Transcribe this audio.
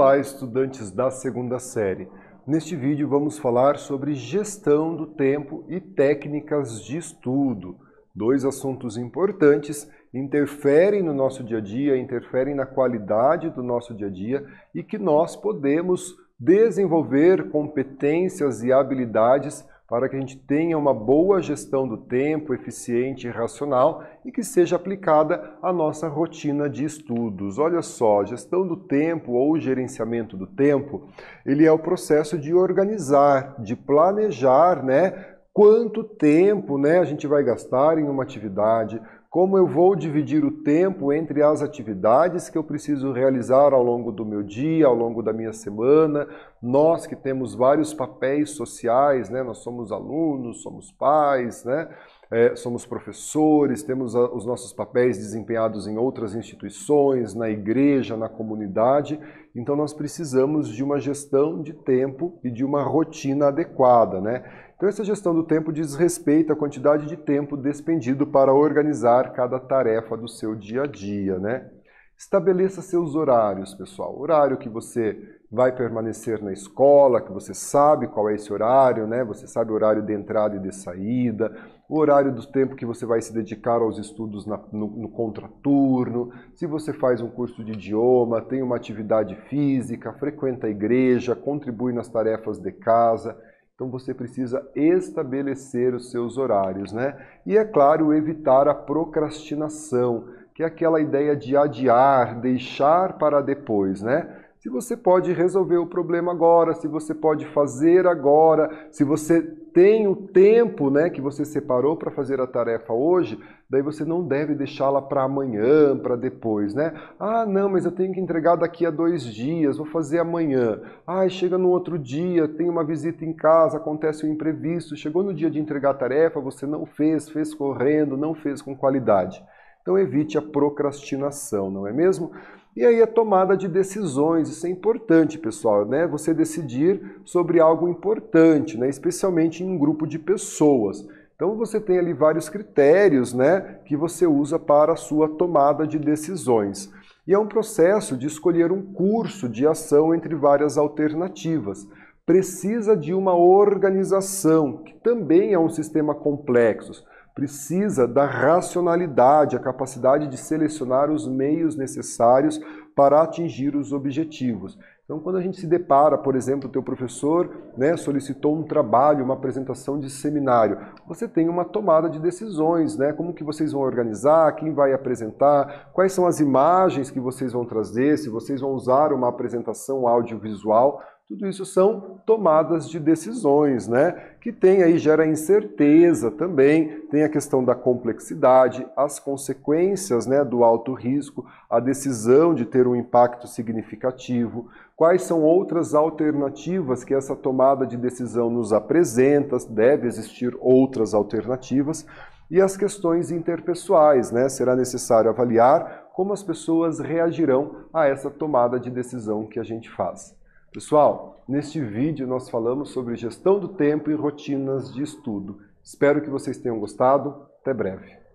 Olá, estudantes da segunda série. Neste vídeo vamos falar sobre gestão do tempo e técnicas de estudo. Dois assuntos importantes interferem no nosso dia a dia, interferem na qualidade do nosso dia a dia e que nós podemos desenvolver competências e habilidades para que a gente tenha uma boa gestão do tempo, eficiente e racional e que seja aplicada à nossa rotina de estudos. Olha só, gestão do tempo ou gerenciamento do tempo, ele é o processo de organizar, de planejar, né, quanto tempo né, a gente vai gastar em uma atividade, como eu vou dividir o tempo entre as atividades que eu preciso realizar ao longo do meu dia, ao longo da minha semana. Nós que temos vários papéis sociais, né? nós somos alunos, somos pais, né? é, somos professores, temos a, os nossos papéis desempenhados em outras instituições, na igreja, na comunidade, então nós precisamos de uma gestão de tempo e de uma rotina adequada, né? Então essa gestão do tempo diz respeito à quantidade de tempo despendido para organizar cada tarefa do seu dia a dia, né? Estabeleça seus horários, pessoal. Horário que você vai permanecer na escola, que você sabe qual é esse horário, né? Você sabe o horário de entrada e de saída, o horário do tempo que você vai se dedicar aos estudos na, no, no contraturno, se você faz um curso de idioma, tem uma atividade física, frequenta a igreja, contribui nas tarefas de casa. Então você precisa estabelecer os seus horários, né? E é claro, evitar a procrastinação, que é aquela ideia de adiar, deixar para depois, né? se você pode resolver o problema agora, se você pode fazer agora, se você tem o tempo né, que você separou para fazer a tarefa hoje, daí você não deve deixá-la para amanhã, para depois, né? Ah, não, mas eu tenho que entregar daqui a dois dias, vou fazer amanhã. Ah, chega no outro dia, tem uma visita em casa, acontece um imprevisto, chegou no dia de entregar a tarefa, você não fez, fez correndo, não fez com qualidade. Então evite a procrastinação, não é mesmo? E aí a é tomada de decisões, isso é importante, pessoal, né? Você decidir sobre algo importante, né? especialmente em um grupo de pessoas. Então você tem ali vários critérios, né, que você usa para a sua tomada de decisões. E é um processo de escolher um curso de ação entre várias alternativas. Precisa de uma organização, que também é um sistema complexo precisa da racionalidade, a capacidade de selecionar os meios necessários para atingir os objetivos. Então, quando a gente se depara, por exemplo, o teu professor né, solicitou um trabalho, uma apresentação de seminário, você tem uma tomada de decisões, né? Como que vocês vão organizar, quem vai apresentar, quais são as imagens que vocês vão trazer, se vocês vão usar uma apresentação audiovisual, tudo isso são tomadas de decisões, né? Que tem aí, gera incerteza também, tem a questão da complexidade, as consequências né, do alto risco, a decisão de ter um impacto significativo, quais são outras alternativas que essa tomada de decisão nos apresenta, deve existir outras alternativas, e as questões interpessoais, né? Será necessário avaliar como as pessoas reagirão a essa tomada de decisão que a gente faz. Pessoal, neste vídeo nós falamos sobre gestão do tempo e rotinas de estudo. Espero que vocês tenham gostado. Até breve.